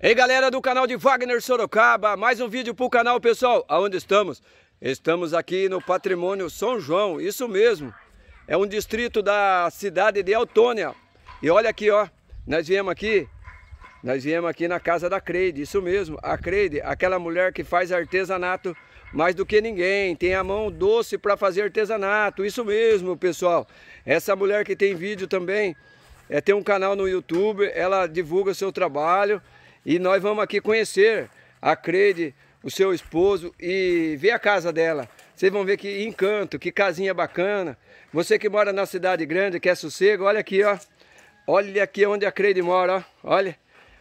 Ei galera do canal de Wagner Sorocaba, mais um vídeo para o canal pessoal, aonde estamos? Estamos aqui no patrimônio São João, isso mesmo, é um distrito da cidade de Autônia E olha aqui ó, nós viemos aqui, nós viemos aqui na casa da Creide, isso mesmo, a Creide, aquela mulher que faz artesanato mais do que ninguém, tem a mão doce para fazer artesanato, isso mesmo pessoal, essa mulher que tem vídeo também, é, tem um canal no YouTube, ela divulga seu trabalho e nós vamos aqui conhecer a Crede, o seu esposo e ver a casa dela. Vocês vão ver que encanto, que casinha bacana. Você que mora na cidade grande, quer sossego, olha aqui, ó. Olha aqui onde a Crede mora, ó. Olha,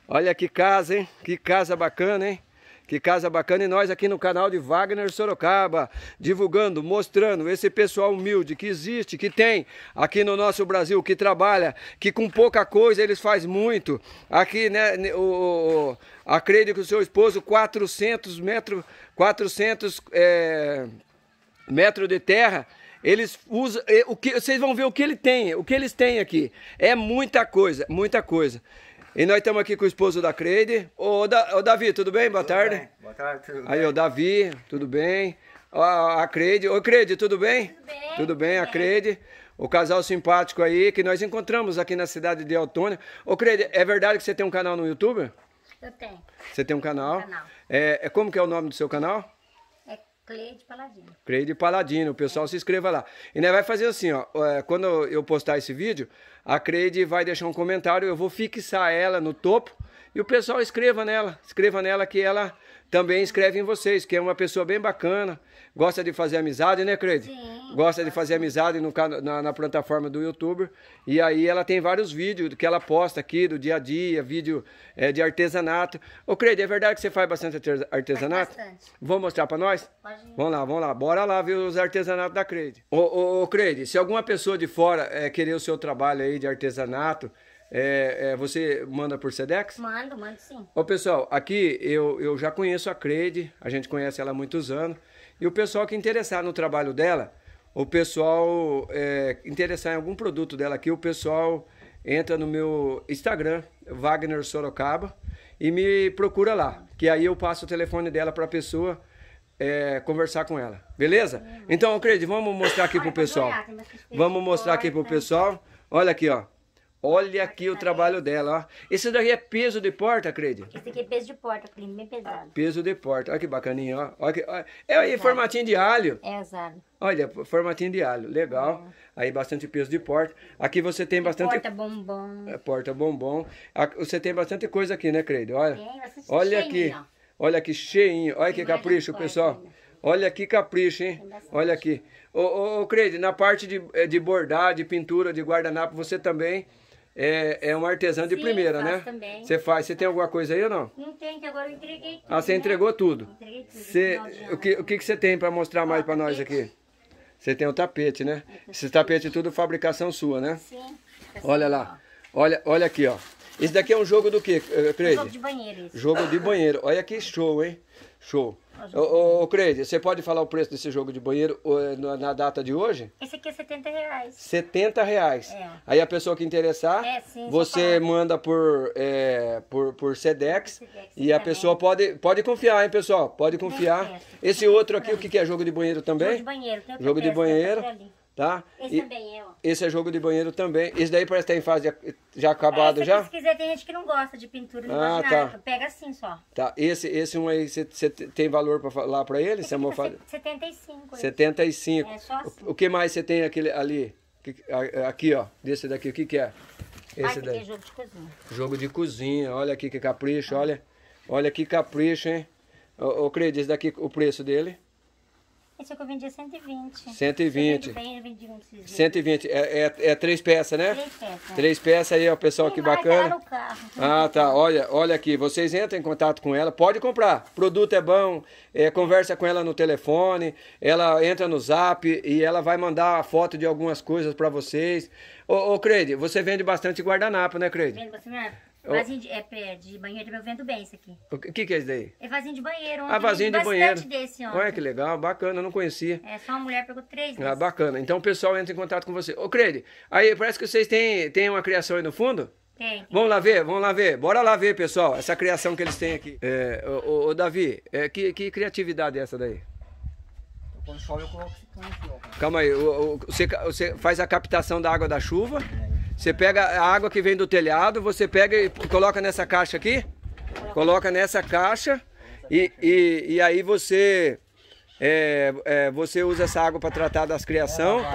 olha que casa, hein? Que casa bacana, hein? Que casa bacana. E nós aqui no canal de Wagner Sorocaba, divulgando, mostrando esse pessoal humilde que existe, que tem aqui no nosso Brasil, que trabalha, que com pouca coisa eles faz muito. Aqui, né, o, acredito que o seu esposo, 400 metros, 400 é, metros de terra, eles usam. O que, vocês vão ver o que ele tem, o que eles têm aqui. É muita coisa, muita coisa. E nós estamos aqui com o esposo da Creide. Ô, da, ô Davi, tudo bem? Boa tudo tarde. Bem. Boa tarde, tudo Aí, bem? o Davi, tudo bem? A, a Creide. Ô, Creide, tudo bem? Tudo bem. Tudo bem, a Creide. O casal simpático aí que nós encontramos aqui na cidade de Altônia. Ô, Creide, é verdade que você tem um canal no YouTube? Eu tenho. Você tem um canal? um canal. É, é, como que é o nome do seu canal? Cleide Paladino. Cleide Paladino, o pessoal é. se inscreva lá. E né, vai fazer assim, ó, é, quando eu postar esse vídeo, a Cleide vai deixar um comentário, eu vou fixar ela no topo e o pessoal escreva nela, escreva nela que ela também escreve em vocês, que é uma pessoa bem bacana, gosta de fazer amizade, né, Creide? Sim. Gosta de fazer amizade no, na, na plataforma do YouTube. E aí ela tem vários vídeos que ela posta aqui do dia a dia, vídeo é, de artesanato. Ô, Creide, é verdade que você faz bastante artesanato? Faz bastante. Vamos mostrar para nós? Pode ir. Vamos lá, vamos lá. Bora lá ver os artesanatos da Creide. Ô, ô, ô Creide, se alguma pessoa de fora é, querer o seu trabalho aí de artesanato, é, é, você manda por Sedex? Mando, mando sim. Ô, pessoal, aqui eu, eu já conheço a Crede, a gente conhece ela há muitos anos. E o pessoal que interessar no trabalho dela, o pessoal é, interessar em algum produto dela aqui, o pessoal entra no meu Instagram, Wagner Sorocaba, e me procura lá. Que aí eu passo o telefone dela para a pessoa. É, conversar com ela, beleza? Uhum. Então, Crede, vamos mostrar aqui pro pessoal. Vamos mostrar aqui pro tá pessoal. Olha aqui, ó. Olha aqui o trabalho dela, ó. Esse daqui é peso de porta, Credi? Esse aqui é peso de porta, Cleide, bem pesado. Peso de porta, olha que bacaninho, ó. Olha que, É aí, formatinho de alho. É, usado. Olha, formatinho de alho, legal. É. Aí bastante peso de porta. Aqui você tem bastante... Porta bombom. É, porta bombom. Você tem bastante coisa aqui, né, Credi? Olha, bastante olha aqui. Ó. Olha que cheinho, olha que capricho, pessoal. Olha que capricho, hein? Olha aqui. Ô, ô, ô na parte de, eh, de bordar, de pintura, de guardanapo, você também é, é um artesão de Sim, primeira, né? Também. Você faz, você tem alguma coisa aí ou não? Não tem, que agora eu entreguei tudo. Ah, você né? entregou tudo. Entreguei tudo. Você, o, que, o que, que você tem para mostrar mais para nós aqui? Você tem o tapete, né? É Esse tapete é tudo fabricação sua, né? Sim. Olha lá. Olha, olha aqui, ó. Esse daqui é um jogo do quê, eh, Creide? jogo de banheiro. Esse. Jogo de banheiro. Olha que show, hein? Show. Ô, ô, Creide, você pode falar o preço desse jogo de banheiro eh, na data de hoje? Esse aqui é 70 reais. 70 reais. É. Aí a pessoa que interessar, é, sim, você manda por, é, por, por Sedex, Sedex e a pessoa pode, pode confiar, hein, pessoal? Pode confiar. É, Esse outro aqui, o que, é? Jogo de banheiro também? Jogo de banheiro. Tem jogo de banheiro tá? Esse e, também é, ó. Esse é jogo de banheiro também. Esse daí parece que tá em fase já acabado é, já? Se quiser, tem gente que não gosta de pintura, não ah, gosta tá. Pega assim só. Tá, esse, esse um aí, você tem valor pra falar pra ele? Esse amor, tá 75. 75. É, só assim. O, o que mais você tem aquele, ali? Aqui, ó, desse daqui, o que que é? Esse ah, daí. É jogo de cozinha. Jogo de cozinha, olha aqui que capricho, ah. olha. Olha que capricho, hein? Ô, ô esse daqui, o preço dele? Esse é eu vendi 120. 120. Você vende 120. É, é, é, três peças, né? Três peças. Três peças aí, ó, pessoal, Tem que bacana. É ah, tá. Olha, olha aqui, vocês entram em contato com ela, pode comprar. produto é bom, é, conversa com ela no telefone, ela entra no zap e ela vai mandar a foto de algumas coisas para vocês. Ô, ô Creide, você vende bastante guardanapo, né, Creide? bastante guardanapo. Vasinho de, é, de banheiro, eu vendo bem isso aqui. O que, que é isso daí? É vasinho de banheiro. Ontem ah, vasinho de banheiro. desse ontem. Olha que legal, bacana, eu não conhecia. É, só uma mulher pegou três vezes. Ah, bacana. Então o pessoal entra em contato com você. Ô, Crede, aí parece que vocês têm, têm uma criação aí no fundo? Tem. Vamos lá ver, vamos lá ver. Bora lá ver, pessoal, essa criação que eles têm aqui. É, ô, ô, Davi, é, que, que criatividade é essa daí? Quando chove eu coloco esse aqui, ó. Calma aí, o, o, você, você faz a captação da água da chuva? É. Você pega a água que vem do telhado, você pega e coloca nessa caixa aqui. Coloca nessa caixa e, e, e aí você é, é, você usa essa água para tratar das criação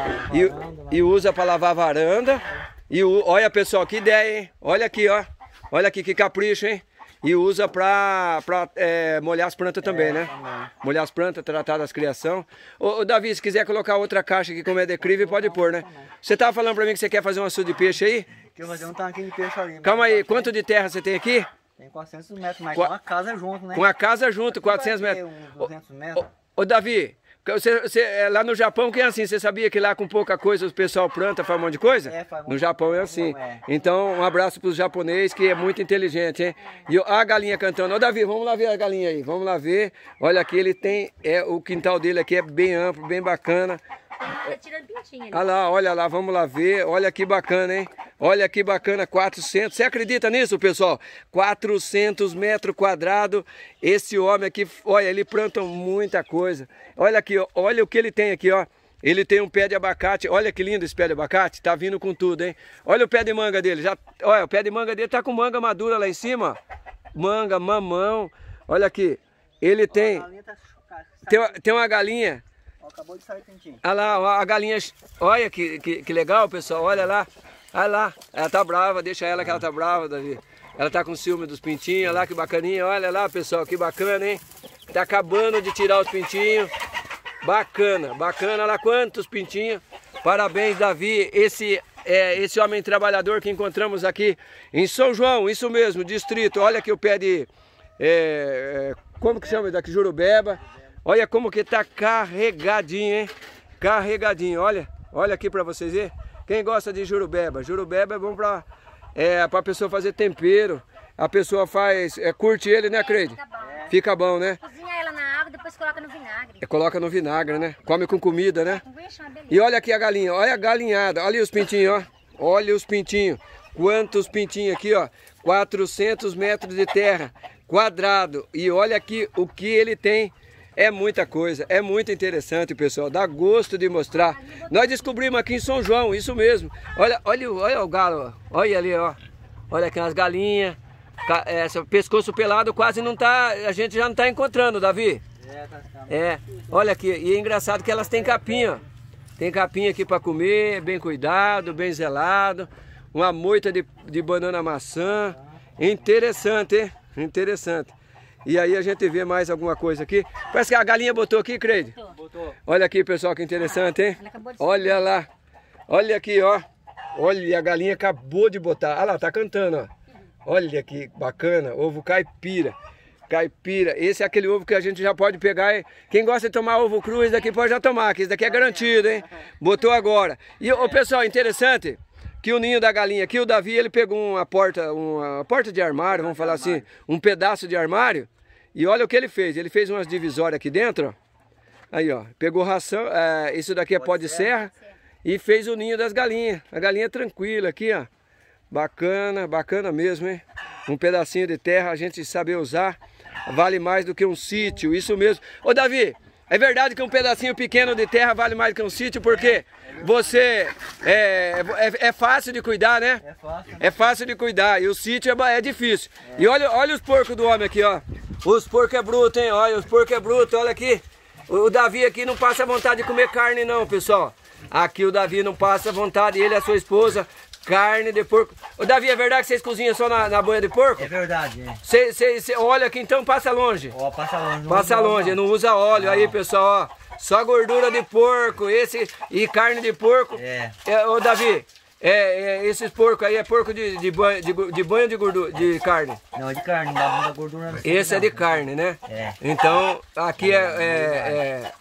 e, e usa para lavar a varanda. E olha pessoal, que ideia, hein? Olha aqui, ó. Olha aqui que capricho, hein? E usa para é, molhar as plantas também, é, né? Também. Molhar as plantas, tratar das criação. Ô, Davi, se quiser colocar outra caixa aqui como é declive, pode pôr, né? Você tava falando para mim que você quer fazer um açude de peixe aí? Quero fazer um tanquinho tá de peixe ali. Calma tá aí, quanto de terra você tem aqui? Tem 400 metros, mas com a casa junto, né? Com a casa junto, 400 metros. Uns 200 metros. ô Davi, você, você, é, lá no Japão que é assim, você sabia que lá com pouca coisa o pessoal planta, faz um monte de coisa? É, faz um No Japão é assim. É. Então, um abraço para os japoneses que é muito inteligente, hein? E a galinha cantando. Ó, Davi, vamos lá ver a galinha aí, vamos lá ver. Olha aqui, ele tem, é, o quintal dele aqui é bem amplo, bem bacana. Tá tirando pintinha. Olha lá, olha lá, vamos lá ver. Olha que bacana, hein? Olha que bacana, 400. Você acredita nisso, pessoal? 400 metros quadrados. Esse homem aqui, olha, ele planta muita coisa. Olha aqui, ó, olha o que ele tem aqui, ó. Ele tem um pé de abacate. Olha que lindo esse pé de abacate. Tá vindo com tudo, hein? Olha o pé de manga dele. Já, olha, o pé de manga dele tá com manga madura lá em cima. Manga, mamão. Olha aqui. Ele tem... Tá tá tem uma, tem uma galinha Acabou de sair pintinho. Olha lá, a galinha. Olha que, que, que, legal, pessoal. Olha lá. Olha lá, ela tá brava, deixa ela que ela tá brava, Davi. Ela tá com ciúme dos pintinhos, olha lá que bacaninha, olha lá pessoal, que bacana, hein? Tá acabando de tirar os pintinhos. Bacana, bacana, olha lá quantos pintinhos. Parabéns, Davi, esse é esse homem trabalhador que encontramos aqui em São João, isso mesmo, distrito. Olha que o pé de... É, é como que chama daqui? Jurubeba. Olha como que tá carregadinho, hein? Carregadinho, olha. Olha aqui para vocês verem. Quem gosta de jurubeba? Jurubeba é bom para é, a pessoa fazer tempero. A pessoa faz, é, curte ele, né, é, Creide? Fica bom. Fica bom, né? Cozinha ela na água, depois coloca no vinagre. É, coloca no vinagre, né? Come com comida, né? E olha aqui a galinha, olha a galinhada, olha os pintinhos, ó. Olha os pintinhos. Quantos pintinhos aqui, ó. 400 metros de terra quadrado. E olha aqui o que ele tem é muita coisa, é muito interessante, pessoal. Dá gosto de mostrar. Nós descobrimos aqui em São João, isso mesmo. Olha, olha, olha o galo, olha ali, ó. Olha aqui as galinhas. É, essa, pescoço pelado quase não tá. A gente já não tá encontrando, Davi. É, olha aqui, e é engraçado que elas têm capinha, Tem capinha aqui para comer, bem cuidado, bem zelado. Uma moita de, de banana maçã. Interessante, hein? Interessante. E aí a gente vê mais alguma coisa aqui. Parece que a galinha botou aqui, Creide. Botou. Olha aqui, pessoal, que interessante, hein? Ah, Olha lá. Olha aqui, ó. Olha, a galinha acabou de botar. Olha ah lá, tá cantando, ó. Olha que bacana, ovo caipira. Caipira, esse é aquele ovo que a gente já pode pegar. Quem gosta de tomar ovo cru, esse daqui pode já tomar, que esse daqui é garantido, hein? Botou agora. E, o pessoal, interessante que o ninho da galinha aqui, o Davi, ele pegou uma porta, uma porta de armário, vamos falar assim, um pedaço de armário, e olha o que ele fez. Ele fez umas divisórias aqui dentro. Aí, ó. Pegou ração. É, isso daqui é pó de serra. E fez o ninho das galinhas. A galinha tranquila aqui, ó. Bacana, bacana mesmo, hein? Um pedacinho de terra, a gente saber usar, vale mais do que um sítio. Isso mesmo. Ô, Davi, é verdade que um pedacinho pequeno de terra vale mais que um sítio, porque você é, é, é fácil de cuidar, né? É fácil. É fácil de cuidar. E o sítio é, é difícil. E olha, olha os porcos do homem aqui, ó. Os porco é bruto, hein? Olha, os porco é bruto, olha aqui. O Davi aqui não passa vontade de comer carne não, pessoal. Aqui o Davi não passa vontade, ele e a sua esposa, carne de porco. Ô Davi, é verdade que vocês cozinham só na, na boia de porco? É verdade, é. Você, olha aqui então, passa longe. Ó, passa longe. Passa longe, não, não usa óleo não. aí, pessoal, ó. Só gordura de porco, esse e carne de porco. É. é ô Davi, é, é, esses porcos aí é porco de, de, banho, de, de banho de, gordura, de carne? Não, é de carne, não dá muita gordura. Esse não. é de carne, né? É. Então, aqui é, é, é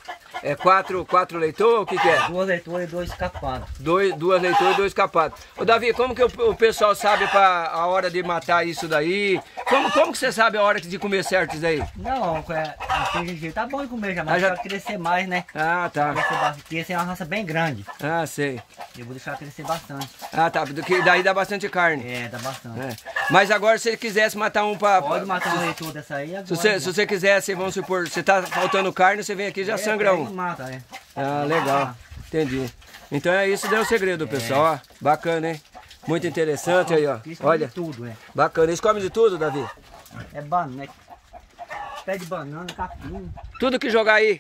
é quatro, quatro leitores? O que, que, é? Duas leitores e dois escapados. Dois, duas leitores e dois escapados. Ô Davi, como que o, o pessoal sabe pra, a hora de matar isso daí? Como, como que você sabe a hora de comer certo isso daí? Não, é, assim, tá bom de comer já, mas ah, já... crescer mais, né? Ah, tá. Porque essa é uma raça bem grande. Ah, sei. Eu vou deixar crescer bastante. Ah, tá. Porque daí dá bastante carne. É, dá bastante. É. Mas agora se ele quisesse matar um pra... Pode matar um leitor dessa aí agora. Se você, né? se você quisesse, vamos supor, você tá faltando carne, você vem aqui e já é, sangra um mata, é Ah, legal. Entendi. Então é isso, deu é o segredo, é. pessoal. Ó, bacana, hein? Muito interessante aí, ó. Olha. tudo, é. Bacana. Eles comem de tudo, Davi? É banana. Né? Pé de banana, capim. Tudo que jogar aí.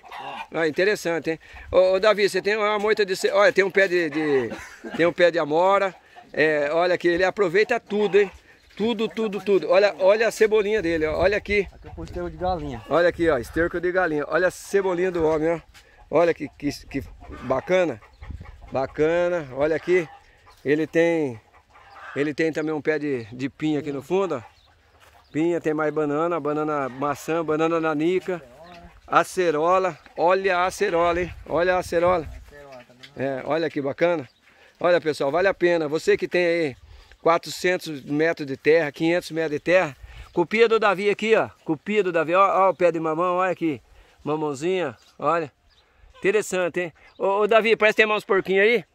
Ah, interessante, hein? Ô, ô, Davi, você tem uma moita de... Olha, tem um pé de... de... tem um pé de amora. É, olha aqui, ele aproveita tudo, hein? Tudo, tudo, tudo. Olha, olha a cebolinha dele, ó. olha aqui. Aqui eu pus esterco de galinha. Olha aqui, ó, esterco de galinha. Olha a cebolinha do homem, ó. Olha que, que, que bacana. Bacana, olha aqui. Ele tem ele tem também um pé de, de pinha aqui no fundo, ó. Pinha, tem mais banana, banana maçã, banana nanica, acerola. Olha a acerola, hein? Olha a acerola. É, olha que bacana. Olha, pessoal, vale a pena. Você que tem aí 400 metros de terra, 500 metros de terra. Cupia do Davi aqui, ó. Cupia do Davi, ó, o pé de mamão, olha aqui. Mamãozinha, olha. Interessante, hein? Ô, ô Davi, parece que tem mais uns porquinhos aí?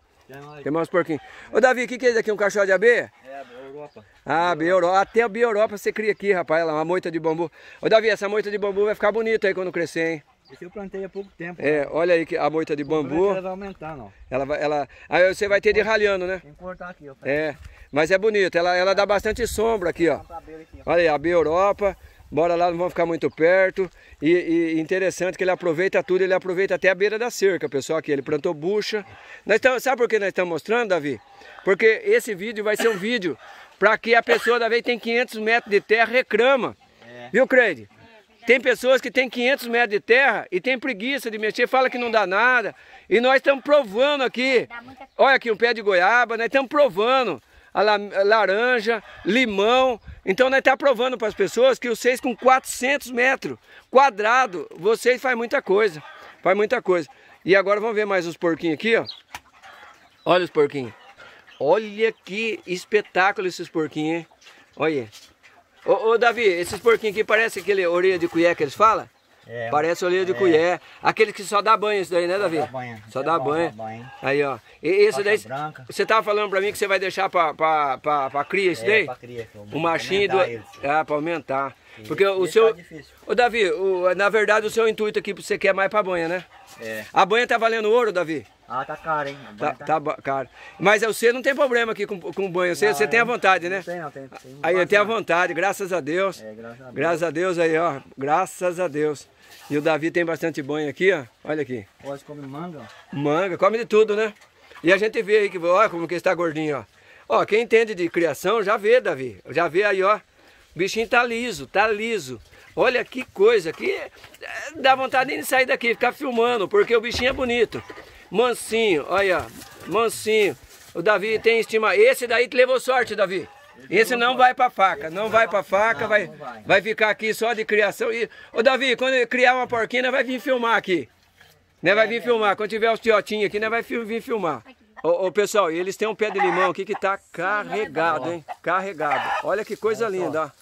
Tem mais uns porquinhos. Ô Davi, o que, que é isso aqui? Um cachorro de é, abelha? É, Europa. Ah, é Europa. Até a é Europa você cria aqui, rapaz. Olha uma moita de bambu. Ô Davi, essa moita de bambu vai ficar bonita aí quando crescer, hein? Esse eu plantei há pouco tempo. É, né? olha aí a moita de bambu. Ela vai aumentar, não. Ela vai, ela... Aí você vai ter de ralhando, né? Tem que cortar aqui, ó. É. Mas é bonito, ela, ela dá bastante sombra aqui, ó. Olha aí, a Europa, Bora lá, não vão ficar muito perto. E, e, interessante que ele aproveita tudo, ele aproveita até a beira da cerca, pessoal. Aqui ele plantou bucha. Nós tam, sabe por que nós estamos mostrando, Davi? Porque esse vídeo vai ser um vídeo para que a pessoa, Davi, tem 500 metros de terra, reclama. É. Viu, Craig? Tem pessoas que têm 500 metros de terra e tem preguiça de mexer, fala que não dá nada. E nós estamos provando aqui. Olha aqui um pé de goiaba, nós estamos provando eh, laranja, limão. Então nós estamos tá provando para as pessoas que vocês com 400 metros quadrado, vocês fazem muita coisa. Faz muita coisa. E agora vamos ver mais uns porquinhos aqui, ó. Olha os porquinhos. Olha que espetáculo esses porquinhos, hein? Olha. Ô, ô Davi, esses porquinhos aqui parecem aquele orelha de cueca que eles falam? É, Parece orelha de é. colher. Aquele que só dá banho isso daí, né, Davi? Só dá banho. Só dá, é banho. banho. Aí, ó. E esse daí, branca. você tava falando pra mim que você vai deixar pra, pra, pra, pra cria isso é, daí? pra cria. O machinho do... Ah, pra aumentar. Porque o seu. Tá Ô, Davi, o... na verdade o seu intuito aqui você quer mais pra banha, né? É. A banha tá valendo ouro, Davi? Ah, tá caro, hein? Tá, tá, tá... tá caro. Mas é, você não tem problema aqui com, com banho. Você, não, você é. tem a vontade, né? Tem, não, tem. aí eu tenho a vontade, graças a Deus. É, graças a Deus. Graças a Deus aí, ó. Graças a Deus. E o Davi tem bastante banho aqui, ó. Olha aqui. Pode come manga. Manga, come de tudo, né? E a gente vê aí que, ó, como que está gordinho, ó. Ó, quem entende de criação já vê, Davi. Já vê aí, ó. O bichinho tá liso, tá liso. Olha que coisa, que eh, dá vontade nem de sair daqui, ficar filmando, porque o bichinho é bonito. Mansinho, olha, mansinho. O Davi tem estima. Esse daí te levou sorte, Davi. Esse não vai pra faca, não vai pra faca, vai, vai ficar aqui só de criação. E, ô Davi, quando criar uma porquinha, vai vir filmar aqui. Né, vai vir filmar. Quando tiver os tiotinhos aqui, né, vai vir filmar. Ô, ô, pessoal, eles têm um pé de limão aqui que tá é carregado, hein? Carregado. Olha que coisa linda, ó.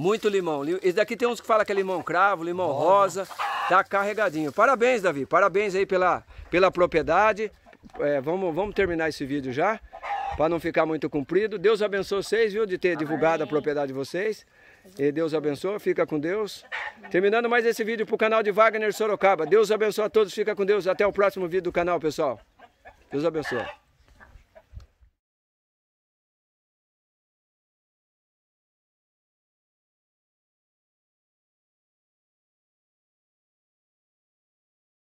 Muito limão. Esse daqui tem uns que falam que é limão cravo, limão rosa. Tá carregadinho. Parabéns, Davi. Parabéns aí pela, pela propriedade. É, vamos, vamos terminar esse vídeo já, para não ficar muito comprido. Deus abençoe vocês, viu, de ter Amém. divulgado a propriedade de vocês. E Deus abençoe, fica com Deus. Terminando mais esse vídeo para o canal de Wagner Sorocaba. Deus abençoe a todos, fica com Deus. Até o próximo vídeo do canal, pessoal. Deus abençoe.